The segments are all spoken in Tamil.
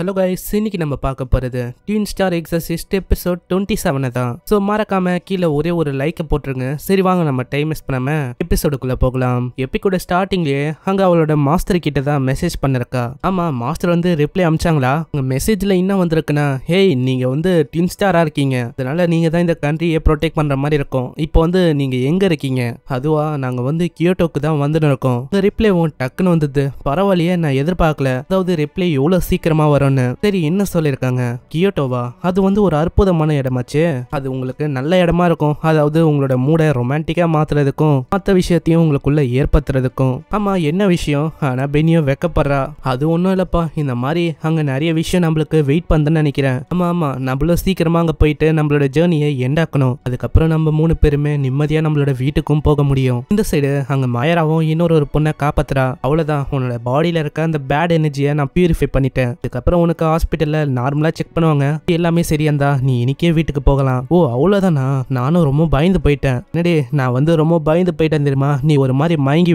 ஹலோ கைஸ் இன்னைக்கு நம்ம பார்க்க போகிறது twin star exorcist episode twenty செவனை தான் ஸோ மறக்காம கீழே ஒரே ஒரு லைக்கை போட்டுருங்க சரி வாங்க நம்ம டைம் மிஸ் பண்ணாம எபிசோடுக்குள்ளே போகலாம் எப்படி கூட ஸ்டார்டிங்லேயே அங்கே அவளோட மாஸ்டர் கிட்ட தான் மெசேஜ் பண்ணிருக்கா ஆமாம் மாஸ்டர் வந்து ரிப்ளை அமிச்சாங்களா உங்கள் மெசேஜில் என்ன வந்திருக்குன்னா ஹேய் நீங்கள் வந்து டீன் ஸ்டாராக இருக்கீங்க அதனால நீங்கள் தான் இந்த கண்ட்ரியை ப்ரொடெக்ட் பண்ணுற மாதிரி இருக்கும் இப்போ வந்து நீங்கள் எங்கே இருக்கீங்க அதுவா நாங்கள் வந்து கியோட்டோக்கு தான் வந்துட்டு இருக்கோம் இந்த ரிப்ளை டக்குன்னு வந்தது பரவாயில்லையே நான் எதிர்பார்க்கல அதாவது ரிப்ளை எவ்வளோ சீக்கிரமாக வரும் போறோம்னு சரி என்ன சொல்லியிருக்காங்க கியோட்டோவா அது வந்து ஒரு அற்புதமான இடமாச்சு அது உங்களுக்கு நல்ல இடமா இருக்கும் அதாவது உங்களோட மூடை ரொமான்டிக்கா மாத்துறதுக்கும் மற்ற விஷயத்தையும் உங்களுக்குள்ள ஏற்படுத்துறதுக்கும் ஆமா என்ன விஷயம் ஆனா பெனியோ வெக்கப்படுறா அது ஒன்றும் இல்லப்பா இந்த மாதிரி அங்க நிறைய விஷயம் நம்மளுக்கு வெயிட் பண்ணு நினைக்கிறேன் ஆமா ஆமா நம்மளும் சீக்கிரமா அங்க போயிட்டு நம்மளோட ஜேர்னியை எண்டாக்கணும் அதுக்கப்புறம் நம்ம மூணு பேருமே நிம்மதியா நம்மளோட வீட்டுக்கும் போக முடியும் இந்த சைடு அங்க மாயராவும் இன்னொரு ஒரு பொண்ணை காப்பாத்துறா அவ்வளவுதான் உன்னோட பாடியில இருக்க அந்த பேட் எனர்ஜியை நான் பியூரிஃபை பண்ணிட்டேன் அதுக்கப்புறம் அப்புறம் உனக்கு ஹாஸ்பிட்டலில் நார்மலாக செக் பண்ணுவாங்க எல்லாமே சரியாந்தா நீ இன்னைக்கே வீட்டுக்கு போகலாம் ஓ அவ்வளவுதானா நானும் ரொம்ப பயந்து போயிட்டேன் என்னடி நான் வந்து ரொம்ப பயந்து போயிட்டேன் தெரியுமா நீ ஒரு மாதிரி மயங்கி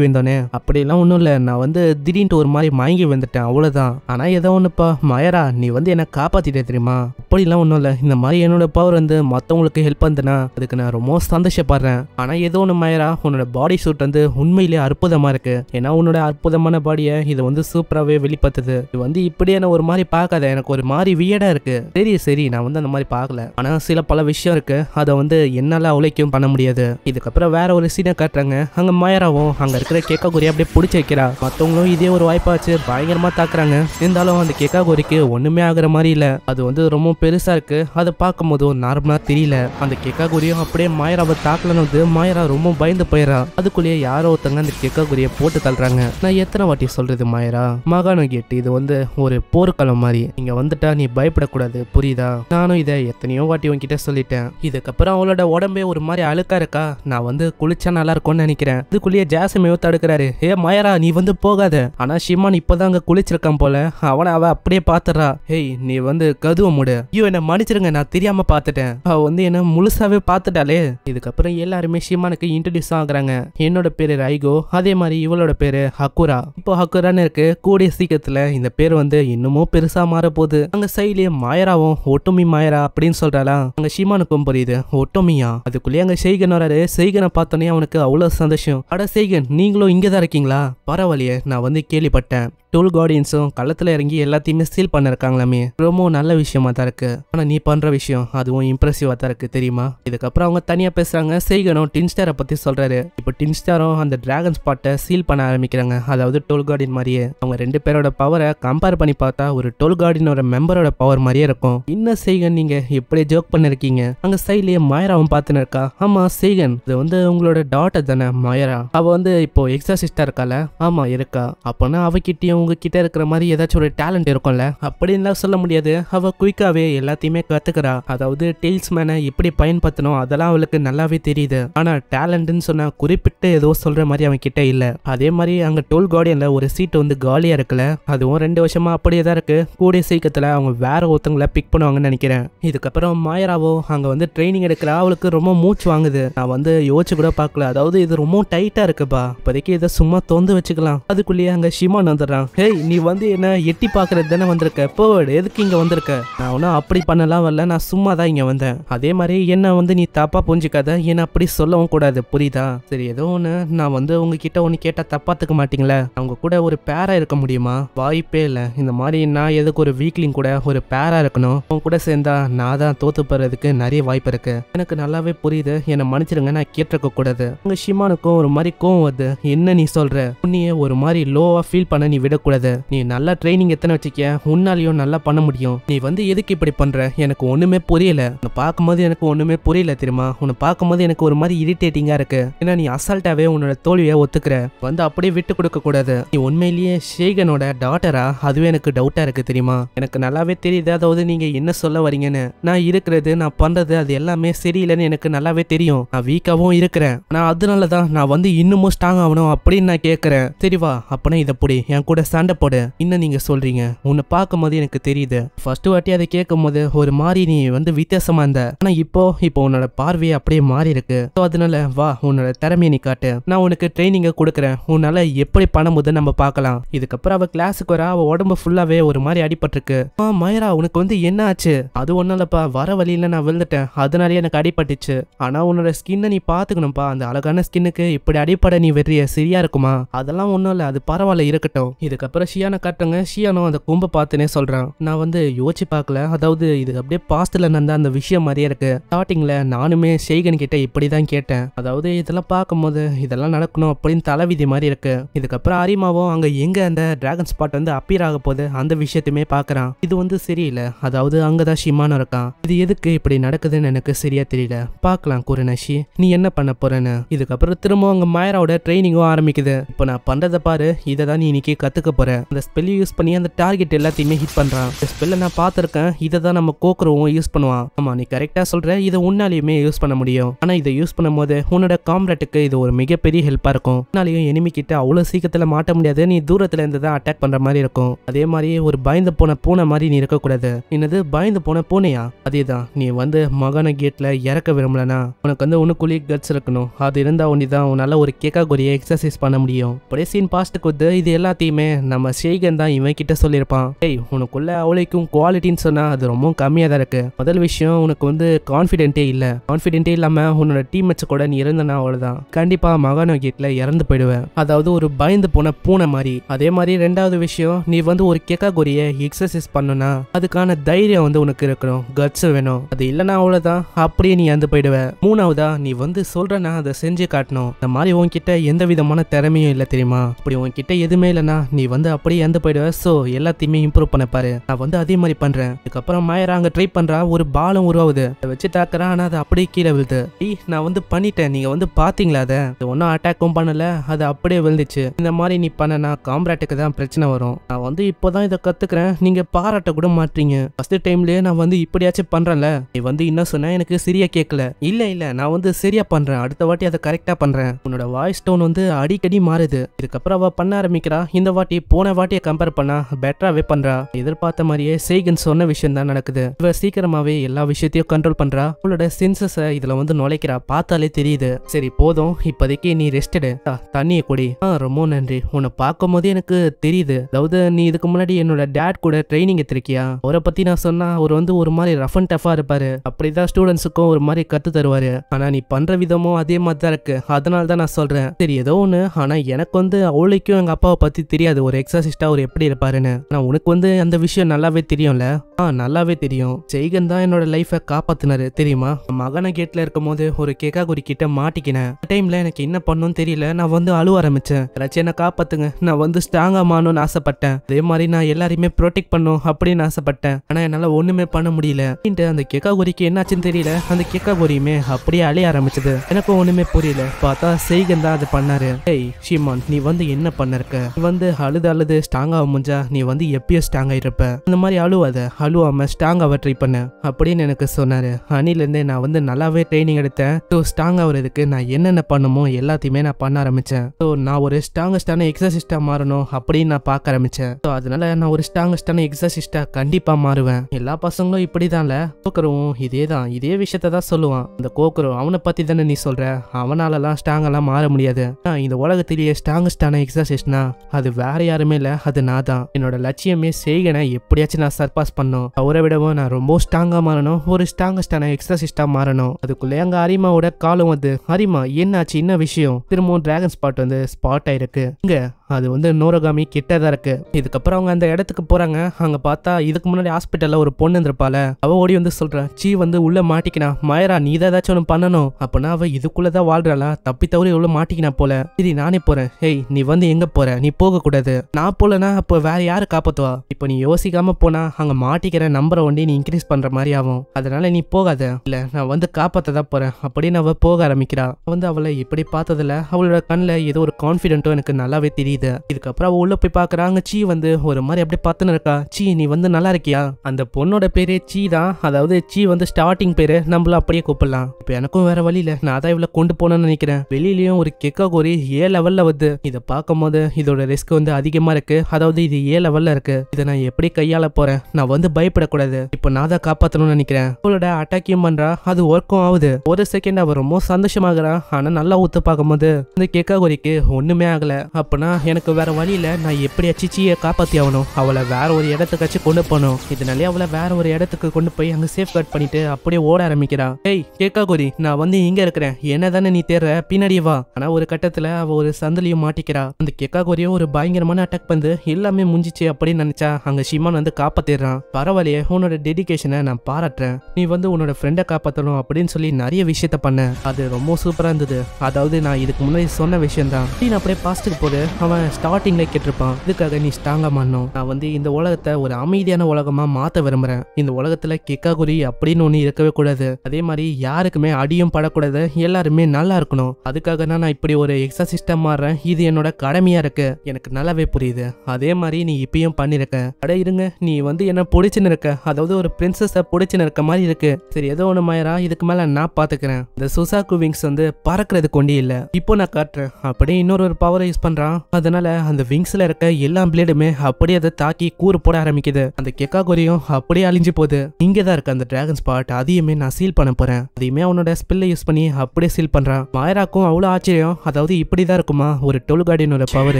அப்படி எல்லாம் ஒன்றும் இல்லை நான் வந்து திடீர்னு ஒரு மாதிரி மயங்கி வந்துட்டேன் அவ்வளோதான் ஆனால் ஏதோ ஒன்றுப்பா மயரா நீ வந்து என்னை காப்பாற்றிட்டே தெரியுமா அப்படிலாம் ஒன்றும் இல்லை இந்த மாதிரி என்னோட பவர் வந்து மற்றவங்களுக்கு ஹெல்ப் பண்ணுதுன்னா அதுக்கு நான் ரொம்ப சந்தோஷப்படுறேன் ஆனால் ஏதோ ஒன்று மயரா உன்னோட பாடி சூட் வந்து உண்மையிலேயே அற்புதமாக இருக்கு ஏன்னா உன்னோட அற்புதமான பாடியை இதை வந்து சூப்பராகவே வெளிப்படுத்துது இது வந்து இப்படியான ஒரு மாதிரி பார்க்காத எனக்கு ஒரு மாதிரி வியடா இருக்குது சரி சரி நான் வந்து அந்த மாதிரி பார்க்கல ஆனால் சில பல விஷயம் இருக்குது அதை வந்து என்னால் அவ்வளோக்கும் பண்ண முடியாது இதுக்கப்புறம் வேற ஒரு சீனை காட்டுறாங்க அங்கே மாயராவும் அங்கே இருக்கிற கேக்காகுரி அப்படியே பிடிச்சி வைக்கிறா மற்றவங்களும் இதே ஒரு வாய்ப்பாச்சு பயங்கரமாக தாக்குறாங்க இருந்தாலும் அந்த கேக்காகுரிக்கு ஒன்றுமே ஆகிற மாதிரி இல்லை அது வந்து ரொம்ப பெருசாக இருக்குது அதை பார்க்கும் போது நார்மலாக தெரியல அந்த கேக்காகுரியும் அப்படியே மாயராவை தாக்கலன்னு வந்து மயரா ரொம்ப பயந்து போயிடறா அதுக்குள்ளேயே யாரோ ஒருத்தங்க அந்த கேக்காகுரியை போட்டு தள்ளுறாங்க நான் எத்தனை வாட்டி சொல்கிறது மாயரா மாகாணம் கேட்டு இது வந்து ஒரு போர்க்களம் மாதிரி நீங்க வந்துட்டா நீ பயப்படக்கூடாது புரியுதா நானும் இதை எத்தனையோ வாட்டி உன்கிட்ட சொல்லிட்டேன் இதுக்கப்புறம் அவளோட உடம்பே ஒரு மாதிரி அழுக்கா இருக்கா நான் வந்து குளிச்சா நல்லா இருக்கும்னு நினைக்கிறேன் இதுக்குள்ளேயே ஜாசம் தடுக்கிறாரு ஏ மயரா நீ வந்து போகாத ஆனா ஷிமான் இப்பதான் அங்க குளிச்சிருக்கான் போல அவனை அவ அப்படியே பாத்துறா ஹேய் நீ வந்து கதுவ முடு ஐயோ என்ன மன்னிச்சிருங்க நான் தெரியாம பார்த்துட்டேன் அவ வந்து என்ன முழுசாவே பாத்துட்டாலே இதுக்கப்புறம் எல்லாருமே ஷிமானுக்கு இன்ட்ரடியூஸ் ஆகுறாங்க என்னோட பேரு ரைகோ அதே மாதிரி இவளோட பேரு ஹக்குரா இப்போ ஹக்குரான்னு இருக்கு கூடிய சீக்கிரத்துல இந்த பேர் வந்து இன்னமும் பெருசு பெருசா போது அங்க சைலே மாயராவும் ஒட்டுமி மாயரா அப்படின்னு சொல்றாளா அங்க சீமானுக்கும் புரியுது ஒட்டுமியா அதுக்குள்ளேயே அங்க செய்கன் வராரு செய்கனை பார்த்தோன்னே அவனுக்கு அவ்வளவு சந்தோஷம் அட செய்கன் நீங்களும் இங்கதான் தான் இருக்கீங்களா பரவாயில்லையே நான் வந்து கேள்விப்பட்டேன் டூல் கார்டியன்ஸும் களத்தில் இறங்கி எல்லாத்தையுமே ஸ்டீல் பண்ணிருக்காங்களாமே ரொம்ப நல்ல விஷயமா தான் இருக்கு ஆனால் நீ பண்ற விஷயம் அதுவும் இம்ப்ரெசிவா தான் இருக்கு தெரியுமா இதுக்கப்புறம் அவங்க தனியாக பேசுறாங்க செய்கனும் டின்ஸ்டாரை பற்றி சொல்றாரு இப்போ டின்ஸ்டாரும் அந்த டிராகன் ஸ்பாட்டை சீல் பண்ண ஆரம்பிக்கிறாங்க அதாவது டோல் கார்டின் மாதிரியே அவங்க ரெண்டு பேரோட பவரை கம்பேர் பண்ணி பார்த்தா ஒரு டோல் கார்டினோட மெம்பரோட பவர் மாதிரியே இருக்கும் என்ன செய்கன் நீங்க எப்படி ஜோக் பண்ணிருக்கீங்க அங்க சைட்லயே மாயராவும் பார்த்துன்னு இருக்கா ஆமா செய்கன் இது வந்து உங்களோட டாட்டர் தானே மாயரா அவ வந்து இப்போ எக்ஸாசிஸ்டா இருக்கால ஆமா இருக்கா அப்போனா அவகிட்டயும் அவங்கக்கிட்ட இருக்கிற மாதிரி ஏதாச்சும் ஒரு டேலண்ட் இருக்கும்ல அப்படின்லாம் சொல்ல முடியாது அவள் குயிக்காகவே எல்லாத்தையுமே கற்றுக்கிறா அதாவது டெய்ல்ஸ் மேனை எப்படி பயன்படுத்தணும் அதெல்லாம் அவளுக்கு நல்லாவே தெரியுது ஆனால் டேலண்ட்னு சொன்னால் குறிப்பிட்டு ஏதோ சொல்கிற மாதிரி அவன் கிட்ட இல்லை அதே மாதிரி அங்கே டோல் கார்டியனில் ஒரு சீட்டு வந்து காலியாக இருக்குல்ல அதுவும் ரெண்டு வருஷமாக அப்படியே தான் இருக்குது கூடிய சீக்கிரத்தில் அவங்க வேற ஒருத்தங்கள பிக் பண்ணுவாங்கன்னு நினைக்கிறேன் இதுக்கப்புறம் மாயராவோ அங்கே வந்து ட்ரைனிங் எடுக்கிற அவளுக்கு ரொம்ப மூச்சு வாங்குது நான் வந்து யோசிச்சு கூட பார்க்கல அதாவது இது ரொம்ப டைட்டாக இருக்குப்பா இப்போதைக்கு இதை சும்மா தோந்து வச்சுக்கலாம் அதுக்குள்ளேயே அங்கே ஷிமான் வந்துடுறான் ஹேய் நீ வந்து என்ன எட்டி பார்க்கறது தானே வந்திருக்க போவேடு எதுக்கு இங்கே வந்திருக்க நான் ஒன்றும் அப்படி பண்ணலாம் வரல நான் சும்மா தான் இங்கே வந்தேன் அதே மாதிரி என்ன வந்து நீ தப்பாக புரிஞ்சுக்காத என்ன அப்படி சொல்லவும் கூடாது புரியுதா சரி ஏதோ ஒன்று நான் வந்து உங்ககிட்ட ஒன்று கேட்டால் தப்பாத்துக்க மாட்டீங்களே அவங்க கூட ஒரு பேரா இருக்க முடியுமா வாய்ப்பே இல்லை இந்த மாதிரி நான் எதுக்கு ஒரு வீக்லிங் கூட ஒரு பேரா இருக்கணும் அவங்க கூட சேர்ந்தா நான் தான் தோத்து போறதுக்கு நிறைய வாய்ப்பு இருக்கு எனக்கு நல்லாவே புரியுது என்னை மன்னிச்சிருங்க நான் கேட்டிருக்க கூடாது உங்க ஷிமானுக்கும் ஒரு மாதிரி கோவம் வருது என்ன நீ சொல்ற உன்னைய ஒரு மாதிரி லோவா ஃபீல் பண்ண நீ விட கூடாது நீ நல்லா ட்ரைனிங் எத்தனை வச்சுக்க உன்னாலையும் நல்லா பண்ண முடியும் நீ வந்து எதுக்கு இப்படி பண்ற எனக்கு ஒண்ணுமே புரியல உன்னை பார்க்கும்போது எனக்கு ஒண்ணுமே புரியல தெரியுமா உன்னை பார்க்கும்போது எனக்கு ஒரு மாதிரி இரிட்டேட்டிங்கா இருக்கு ஏன்னா நீ அசால்ட்டாவே உன்னோட தோல்வியை ஒத்துக்கிற வந்து அப்படியே விட்டு கொடுக்க கூடாது நீ உண்மையிலேயே ஷேகனோட டாட்டரா அதுவே எனக்கு டவுட்டா இருக்கு தெரியுமா எனக்கு நல்லாவே தெரியுது அதாவது நீங்க என்ன சொல்ல வரீங்கன்னு நான் இருக்கிறது நான் பண்றது அது எல்லாமே சரியில்லைன்னு எனக்கு நல்லாவே தெரியும் நான் வீக்காவும் இருக்கிறேன் நான் அதனால தான் நான் வந்து இன்னமும் ஸ்ட்ராங் ஆகணும் அப்படின்னு நான் கேட்கறேன் சரிவா அப்பனா இதை புடி என் கூட சண்டை போடு இன்னும் நீங்க சொல்றீங்க உன்னை பார்க்கும் போது எனக்கு தெரியுது ஃபர்ஸ்ட் வாட்டி அதை கேட்கும் போது ஒரு மாதிரி நீ வந்து வித்தியாசமா இருந்த ஆனா இப்போ இப்போ உன்னோட பார்வையே அப்படியே மாறி இருக்கு ஸோ அதனால வா உன்னோட திறமையை நீ காட்டு நான் உனக்கு ட்ரைனிங்கை கொடுக்குறேன் உன்னால எப்படி பண்ண முதல் நம்ம பார்க்கலாம் இதுக்கப்புறம் அவ கிளாஸுக்கு வர அவ உடம்பு ஃபுல்லாவே ஒரு மாதிரி அடிபட்டிருக்கு ஆ மயரா உனக்கு வந்து என்ன ஆச்சு அது ஒன்றும் இல்லப்பா வர வழியில நான் விழுந்துட்டேன் அதனாலேயே எனக்கு அடிபட்டுச்சு ஆனா உன்னோட ஸ்கின்னை நீ பாத்துக்கணும்ப்பா அந்த அழகான ஸ்கின்னுக்கு இப்படி அடிப்படை நீ வெறிய சரியா இருக்குமா அதெல்லாம் ஒன்றும் இல்லை அது பரவாயில்ல இருக்கட்டும் இது அதுக்கப்புறம் ஷியானை காட்டுறாங்க ஷியானும் அந்த கும்பை பார்த்துனே சொல்கிறான் நான் வந்து யோசிச்சு பார்க்கல அதாவது இது அப்படியே பாஸ்டில் நடந்த அந்த விஷயம் மாதிரியே இருக்கு ஸ்டார்டிங்கில் நானுமே செய்கன் கிட்ட இப்படி தான் கேட்டேன் அதாவது இதெல்லாம் பார்க்கும்போது இதெல்லாம் நடக்கணும் அப்படின்னு தலைவிதி மாதிரி இருக்கு இதுக்கப்புறம் அரிமாவும் அங்கே எங்கே அந்த டிராகன் ஸ்பாட் வந்து அப்பீர் ஆக போது அந்த விஷயத்தையுமே பார்க்குறான் இது வந்து சரியில்லை அதாவது அங்கே தான் ஷிமானும் இருக்கான் இது எதுக்கு இப்படி நடக்குதுன்னு எனக்கு சரியா தெரியல பார்க்கலாம் குருநஷி நீ என்ன பண்ண போறேன்னு இதுக்கப்புறம் திரும்ப அங்கே மாயராவோட ட்ரைனிங்கும் ஆரம்பிக்குது இப்போ நான் பண்ணுறதை பாரு இதை தான் நீ இன்னைக்கு கற்று கத்துக்க போறேன் அந்த ஸ்பெல் யூஸ் பண்ணி அந்த டார்கெட் எல்லாத்தையுமே ஹிட் பண்ணுறான் ஸ்பெல் ஸ்பெல்லை நான் பார்த்துருக்கேன் இதை தான் நம்ம கோக்குறவும் யூஸ் பண்ணுவான் ஆமாம் நீ கரெக்டாக சொல்ற இதை உன்னாலையுமே யூஸ் பண்ண முடியும் ஆனால் இதை யூஸ் பண்ணும் போது உன்னோட காம்ரேட்டுக்கு இது ஒரு மிகப்பெரிய ஹெல்ப்பாக இருக்கும் உன்னாலையும் எனிமி கிட்ட அவ்வளோ சீக்கிரத்தில் மாட்ட முடியாது நீ தூரத்தில் இருந்து தான் அட்டாக் பண்ணுற மாதிரி இருக்கும் அதே மாதிரி ஒரு பயந்து போன பூனை மாதிரி நீ இருக்கக்கூடாது என்னது பயந்து போன பூனையா அதே தான் நீ வந்து மகான கேட்டில் இறக்க விரும்பலனா உனக்கு வந்து உனக்குள்ளே கட்ஸ் இருக்கணும் அது இருந்தால் ஒன்றி தான் ஒரு கேக்கா கொரிய எக்ஸசைஸ் பண்ண முடியும் அப்படியே சீன் பாஸ்ட்டுக்கு இது எல்லாத்தையுமே நம்ம ஸ்ரீகன் தான் இவன் கிட்ட சொல்லியிருப்பான் ஏய் உனக்குள்ள அவளைக்கும் குவாலிட்டின்னு சொன்னா அது ரொம்ப கம்மியாக தான் இருக்கு முதல் விஷயம் உனக்கு வந்து கான்ஃபிடென்ட்டே இல்லை கான்ஃபிடென்ட்டே இல்லாமல் உன்னோட டீம் மேட்ச கூட நீ இறந்தனா அவ்வளோதான் கண்டிப்பாக மகாநோகியத்தில் இறந்து போயிடுவேன் அதாவது ஒரு பயந்து போன பூனை மாதிரி அதே மாதிரி ரெண்டாவது விஷயம் நீ வந்து ஒரு கெக்காகுரிய எக்ஸசைஸ் பண்ணுனா அதுக்கான தைரியம் வந்து உனக்கு இருக்கணும் கட்ஸ் வேணும் அது இல்லைனா அவ்வளோதான் அப்படியே நீ இறந்து போயிடுவ மூணாவதா நீ வந்து சொல்றனா அதை செஞ்சு காட்டணும் இந்த மாதிரி உன்கிட்ட எந்த விதமான திறமையும் இல்லை தெரியுமா இப்படி உன்கிட்ட எதுவுமே இல்லைனா நீ நீ வந்து அப்படியே இறந்து போயிடுவ ஸோ எல்லாத்தையுமே இம்ப்ரூவ் பண்ண பாரு நான் வந்து அதே மாதிரி பண்றேன் அதுக்கப்புறம் மாயரா அங்க ட்ரை பண்றா ஒரு பாலம் உருவாகுது அதை வச்சு தாக்குறா ஆனா அது அப்படியே கீழே விழுது ஏய் நான் வந்து பண்ணிட்டேன் நீங்க வந்து பாத்தீங்களா அதை ஒன்னும் அட்டாக்கும் பண்ணல அது அப்படியே விழுந்துச்சு இந்த மாதிரி நீ பண்ணனா காம்ராட்டுக்கு தான் பிரச்சனை வரும் நான் வந்து இப்போதான் இதை கத்துக்கிறேன் நீங்க பாராட்ட கூட மாட்டீங்க ஃபர்ஸ்ட் டைம்லயே நான் வந்து இப்படியாச்சும் பண்றேன்ல நீ வந்து என்ன சொன்ன எனக்கு சரியா கேட்கல இல்ல இல்ல நான் வந்து சரியா பண்றேன் அடுத்த வாட்டி அதை கரெக்டா பண்றேன் உன்னோட வாய்ஸ் டோன் வந்து அடிக்கடி மாறுது இதுக்கப்புறம் அவ பண்ண ஆரம்பிக்கிறா இந்த வாட்டி வாட்டி போன வாட்டியை கம்பேர் பண்ணா பெட்டராகவே பண்ணுறா எதிர்பார்த்த மாதிரியே சேகன் சொன்ன விஷயம் தான் நடக்குது இவ சீக்கிரமாகவே எல்லா விஷயத்தையும் கண்ட்ரோல் பண்ணுறா உங்களோட சென்சஸை இதில் வந்து நுழைக்கிறா பார்த்தாலே தெரியுது சரி போதும் இப்போதைக்கு நீ ரெஸ்டடு தண்ணியை கொடி ஆ ரொம்ப நன்றி உன்னை பார்க்கும் போதே எனக்கு தெரியுது அதாவது நீ இதுக்கு முன்னாடி என்னோட டேட் கூட ட்ரைனிங் எடுத்திருக்கியா அவரை பற்றி நான் சொன்னால் அவர் வந்து ஒரு மாதிரி ரஃப் அண்ட் டஃபா இருப்பார் அப்படிதான் ஸ்டூடெண்ட்ஸுக்கும் ஒரு மாதிரி கத்து தருவார் ஆனால் நீ பண்ணுற விதமும் அதே மாதிரி தான் இருக்கு அதனால தான் நான் சொல்கிறேன் தெரியுதோ ஏதோ ஒன்று ஆனால் எனக்கு வந்து அவளுக்கும் எங்கள் அப்பாவை பற்றி தெரியாது கிடையாது ஒரு எக்ஸசிஸ்டா அவர் எப்படி இருப்பாருன்னு நான் உனக்கு வந்து அந்த விஷயம் நல்லாவே தெரியும்ல ஆ நல்லாவே தெரியும் ஜெய்கன் தான் என்னோட லைஃபை காப்பாத்தினாரு தெரியுமா மகனை கேட்ல இருக்கும் போது ஒரு குறி கிட்ட மாட்டிக்கினேன் டைம்ல எனக்கு என்ன பண்ணும் தெரியல நான் வந்து அழுவ ஆரம்பிச்சேன் யாராச்சும் என்ன காப்பாத்துங்க நான் வந்து ஸ்ட்ராங்கா மாறணும்னு ஆசைப்பட்டேன் அதே மாதிரி நான் எல்லாரையுமே ப்ரொடெக்ட் பண்ணும் அப்படின்னு ஆசைப்பட்டேன் ஆனா என்னால ஒண்ணுமே பண்ண முடியல அந்த கேக்கா குறிக்கு என்னாச்சுன்னு தெரியல அந்த கேக்கா குறியுமே அப்படியே அழைய ஆரம்பிச்சது எனக்கும் ஒண்ணுமே புரியல பார்த்தா செய்கன் தான் அது பண்ணாரு ஏய் ஷிமான் நீ வந்து என்ன பண்ணிருக்க நீ வந்து அழுது அழுது ஸ்ட்ராங் ஆக முடிஞ்சா நீ வந்து எப்பயும் ஸ்ட்ராங் ஆகிருப்ப இந்த மாதிரி அழுவாத அழுவாம ஸ்ட்ராங் ஆக ட்ரை பண்ண அப்படின்னு எனக்கு சொன்னாரு அணிலேருந்தே நான் வந்து நல்லாவே ட்ரைனிங் எடுத்தேன் ஸோ ஸ்ட்ராங் ஆகுறதுக்கு நான் என்னென்ன பண்ணுமோ எல்லாத்தையுமே நான் பண்ண ஆரம்பிச்சேன் ஸோ நான் ஒரு ஸ்ட்ராங்கஸ்டான எக்ஸசிஸ்டாக மாறணும் அப்படின்னு நான் பார்க்க ஆரம்பிச்சேன் ஸோ அதனால நான் ஒரு ஸ்ட்ராங்கஸ்டான எக்ஸசிஸ்டாக கண்டிப்பாக மாறுவேன் எல்லா பசங்களும் இப்படி தான்ல கோக்கரவும் இதே தான் இதே விஷயத்த தான் சொல்லுவான் இந்த கோக்கரும் அவனை பற்றி தானே நீ சொல்கிற அவனாலலாம் ஸ்ட்ராங்கெல்லாம் மாற முடியாது இந்த உலகத்திலேயே ஸ்ட்ராங்கஸ்டான எக்ஸசைஸ்னா அது வேற வேற யாருமே இல்லை அது நான் தான் என்னோட லட்சியமே சேகனை எப்படியாச்சும் நான் சர்பாஸ் பண்ணும் அவரை விடவும் நான் ரொம்ப ஸ்ட்ராங்காக மாறணும் ஒரு ஸ்ட்ராங்கஸ்டான எக்ஸசிஸ்டாக மாறணும் அதுக்குள்ளே அங்கே அரிமாவோட காலம் வந்து அரிமா என்னாச்சு என்ன விஷயம் திரும்பவும் டிராகன் ஸ்பாட் வந்து ஸ்பாட் ஆயிருக்கு இங்கே அது வந்து நூரகாமி கிட்ட தான் இருக்கு இதுக்கப்புறம் அவங்க அந்த இடத்துக்கு போறாங்க அங்க பார்த்தா இதுக்கு முன்னாடி ஹாஸ்பிட்டல்ல ஒரு பொண்ணு இருந்திருப்பால அவ ஓடி வந்து சொல்றா சீ வந்து உள்ள மாட்டிக்கினா மயரா நீ தான் ஏதாச்சும் ஒன்று பண்ணணும் அப்படின்னா அவ இதுக்குள்ளதான் வாழ்றாளா தப்பி தவிர இவ்வளோ மாட்டிக்கினா போல சரி நானே போறேன் ஹெய் நீ வந்து எங்க போற நீ போக கூடாது நான் போலனா அப்போ வேற யாரு காப்பாத்துவா இப்போ நீ யோசிக்காம போனா அங்க மாட்டிக்கிற நம்பரை ஒண்டி நீ இன்க்ரீஸ் பண்ற மாதிரி ஆகும் அதனால நீ போகாத இல்ல நான் வந்து காப்பாத்ததா போறேன் அப்படின்னு அவ போக ஆரம்பிக்கிறா வந்து அவளை இப்படி பார்த்ததுல அவளோட கண்ணுல ஏதோ ஒரு கான்ஃபிடென்ட்டும் எனக்கு நல்லாவே தெரியுது தெரியுது இதுக்கப்புறம் அவ உள்ள போய் பாக்குறாங்க சீ வந்து ஒரு மாதிரி அப்படியே பார்த்துன்னு இருக்கா சீ நீ வந்து நல்லா இருக்கியா அந்த பொண்ணோட பேரே சீ தான் அதாவது சீ வந்து ஸ்டார்டிங் பேரு நம்மள அப்படியே கூப்பிடலாம் இப்ப எனக்கும் வேற வழியில நான் தான் இவ்வளோ கொண்டு போனேன் நினைக்கிறேன் வெளியிலயும் ஒரு கெக்கா கோரி ஏ லெவல்ல வந்து இதை பார்க்கும்போது இதோட ரிஸ்க் வந்து அதிகமா இருக்கு அதாவது இது ஏ லெவல்ல இருக்கு இதை நான் எப்படி கையாள போறேன் நான் வந்து பயப்படக்கூடாது இப்ப நான் தான் காப்பாத்தணும்னு நினைக்கிறேன் அவளோட அட்டாக்கியும் பண்றா அது ஒர்க்கும் ஆகுது ஒரு செகண்ட் அவ ரொம்ப சந்தோஷமாகறான் ஆனா நல்லா ஊத்து பார்க்கும்போது இந்த கெக்கா கோரிக்கு ஒண்ணுமே ஆகல அப்பனா எனக்கு வேற வழியில நான் எப்படி சீயை காப்பாத்தி ஆகணும் அவளை வேற ஒரு இடத்துக்காச்சும் கொண்டு போகணும் இதனாலே அவளை வேற ஒரு இடத்துக்கு கொண்டு போய் அங்க சேஃப் கார்ட் பண்ணிட்டு அப்படியே ஓட ஆரம்பிக்கிறான் ஏய் கேக்கா கோரி நான் வந்து இங்க இருக்கிறேன் என்னதானே நீ தேர்ற பின்னாடி வா ஆனா ஒரு கட்டத்துல அவள் ஒரு சந்திலையும் மாட்டிக்கிறா அந்த கேக்கா கோரியோ ஒரு பயங்கரமான அட்டாக் பண்ணு எல்லாமே முடிஞ்சிச்சு அப்படின்னு நினைச்சா அங்க சிமான் வந்து காப்பாத்திடுறான் பரவாயில்லையே உன்னோட டெடிக்கேஷனை நான் பாராட்டுறேன் நீ வந்து உன்னோட ஃப்ரெண்டை காப்பாத்தணும் அப்படின்னு சொல்லி நிறைய விஷயத்த பண்ண அது ரொம்ப சூப்பரா இருந்தது அதாவது நான் இதுக்கு முன்னாடி சொன்ன விஷயம் தான் அப்படியே பாஸ்ட்டுக்கு போது அவன் அவன் ஸ்டார்டிங்ல கேட்டிருப்பான் இதுக்காக நீ ஸ்ட்ராங்கா மாறணும் நான் வந்து இந்த உலகத்தை ஒரு அமைதியான உலகமா மாத்த விரும்புறேன் இந்த உலகத்துல கிக்காகுரி அப்படின்னு ஒண்ணு இருக்கவே கூடாது அதே மாதிரி யாருக்குமே அடியும் படக்கூடாது எல்லாருமே நல்லா இருக்கணும் அதுக்காக தான் நான் இப்படி ஒரு எக்ஸா சிஸ்டம் மாறுறேன் இது என்னோட கடமையா இருக்கு எனக்கு நல்லாவே புரியுது அதே மாதிரி நீ இப்பயும் பண்ணிருக்க அட இருங்க நீ வந்து என்ன பிடிச்சுன்னு இருக்க அதாவது ஒரு பிரின்சஸ பிடிச்சுன்னு இருக்க மாதிரி இருக்கு சரி ஏதோ ஒண்ணு மாயரா இதுக்கு மேல நான் பாத்துக்கிறேன் இந்த சுசாக்கு விங்ஸ் வந்து பறக்கிறது கொண்டே இல்ல இப்போ நான் காட்டுறேன் அப்படியே இன்னொரு ஒரு பவரை யூஸ் பண்றான் அதனால அந்த விங்ஸ்ல இருக்க எல்லா பிளேடுமே அப்படியே அதை தாக்கி கூறு போட ஆரம்பிக்குது அந்த கெக்காகோரியும் அப்படியே அழிஞ்சு போகுது இங்கதான் தான் இருக்க அந்த டிராகன் ஸ்பாட் அதையுமே நான் சீல் பண்ண போறேன் அதையுமே அவனோட ஸ்பெல்ல யூஸ் பண்ணி அப்படியே சீல் பண்றான் மாயராக்கும் அவ்வளோ ஆச்சரியம் அதாவது இப்படி தான் இருக்குமா ஒரு டோல் கார்டினோட பவர்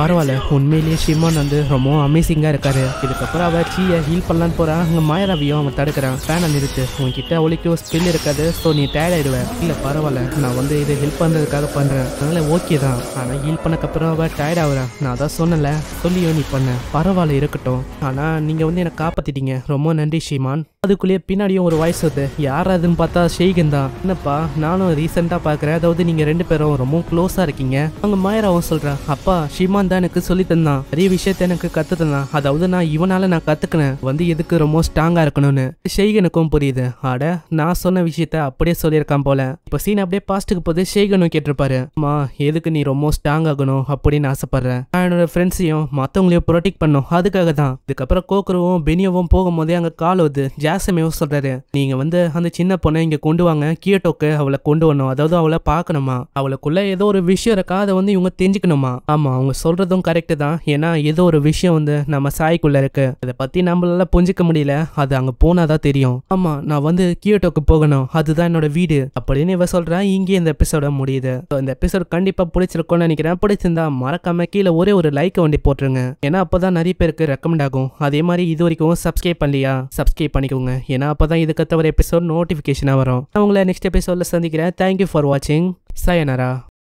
பரவாயில்ல உண்மையிலேயே ஷிமான் வந்து ரொம்ப அமேசிங்கா இருக்காரு இதுக்கப்புறம் அவ சீயை ஹீல் பண்ணலான்னு போறான் அங்க மாயராவையும் அவன் தடுக்கிறான் ஃபேனை நிறுத்து உன்கிட்ட அவளுக்கு ஸ்பெல் இருக்காது ஸோ நீ டயர்ட் ஆயிடுவேன் இல்லை பரவாயில்ல நான் வந்து இதை ஹெல்ப் பண்ணுறதுக்காக பண்ணுறேன் அதனால ஓகே தான் ஆனால் ஹீல் பண்ணக்கப்புறம் அவ டயர்ட் டயர்ட் ஆகுறேன் நான் அதான் சொன்னல சொல்லியோ நீ பண்ண பரவாயில்ல இருக்கட்டும் ஆனால் நீங்கள் வந்து என்னை காப்பாற்றிட்டீங்க ரொம்ப நன்றி ஷீமான் அதுக்குள்ளேயே பின்னாடியும் ஒரு வாய்ஸ் வருது யார் அதுன்னு பார்த்தா ஷெய்கன் தான் என்னப்பா நானும் ரீசெண்டாக பார்க்குறேன் அதாவது நீங்கள் ரெண்டு பேரும் ரொம்ப க்ளோஸாக இருக்கீங்க அவங்க மாயராவும் சொல்கிறேன் அப்பா ஷீமான் தான் எனக்கு சொல்லி தந்தான் நிறைய விஷயத்த எனக்கு கத்து தந்தான் அதாவது நான் இவனால் நான் கற்றுக்கினேன் வந்து எதுக்கு ரொம்ப ஸ்ட்ராங்காக இருக்கணும்னு ஷெய்கனுக்கும் புரியுது ஆட நான் சொன்ன விஷயத்த அப்படியே சொல்லியிருக்கான் போல இப்போ சீன் அப்படியே பாஸ்ட்டுக்கு போது ஷெய்கனும் கேட்டிருப்பாரு அம்மா எதுக்கு நீ ரொம்ப ஸ்ட்ராங் ஆகணும் அப்படின்னு ஆசைப்படுறேன் நான் என்னோட ஃப்ரெண்ட்ஸையும் மற்றவங்களையும் ப்ரொடெக்ட் பண்ணும் அதுக்காக தான் இதுக்கப்புறம் கோக்குருவும் பெனியோவும் போகும்போதே அங்கே கால் வந்து ஜாசமேவும் சொல்றாரு நீங்க வந்து அந்த சின்ன பொண்ணை இங்க கொண்டு வாங்க கியோட்டோக்கு அவளை கொண்டு வரணும் அதாவது அவளை பார்க்கணுமா அவளுக்குள்ள ஏதோ ஒரு விஷயம் இருக்கா அதை வந்து இவங்க தெரிஞ்சுக்கணுமா ஆமா அவங்க சொல்றதும் கரெக்டு தான் ஏன்னா ஏதோ ஒரு விஷயம் வந்து நம்ம சாய்க்குள்ள இருக்கு அதை பத்தி நம்மளால புரிஞ்சுக்க முடியல அது அங்க போனாதான் தெரியும் ஆமா நான் வந்து கியோட்டோக்கு போகணும் அதுதான் என்னோட வீடு அப்படின்னு இவ சொல்றா இங்கே இந்த எபிசோட முடியுது இந்த எபிசோட் கண்டிப்பா பிடிச்சிருக்கோன்னு நினைக்கிறேன் பிடிச்சிருந்தா மறக்காம மறக்காம கீழே ஒரே ஒரு லைக்கை வண்டி போட்டுருங்க ஏன்னா அப்போ தான் நிறைய பேருக்கு ரெக்கமெண்ட் ஆகும் அதே மாதிரி இது வரைக்கும் சப்ஸ்கிரைப் பண்ணலையா சப்ஸ்கிரைப் பண்ணிக்கோங்க ஏன்னா அப்போ தான் ஒரு தவிர எபிசோட் நோட்டிஃபிகேஷனாக வரும் நான் உங்களை நெக்ஸ்ட் எபிசோட்ல சந்திக்கிறேன் தேங்க்யூ ஃபார் வாட்சிங் சயனரா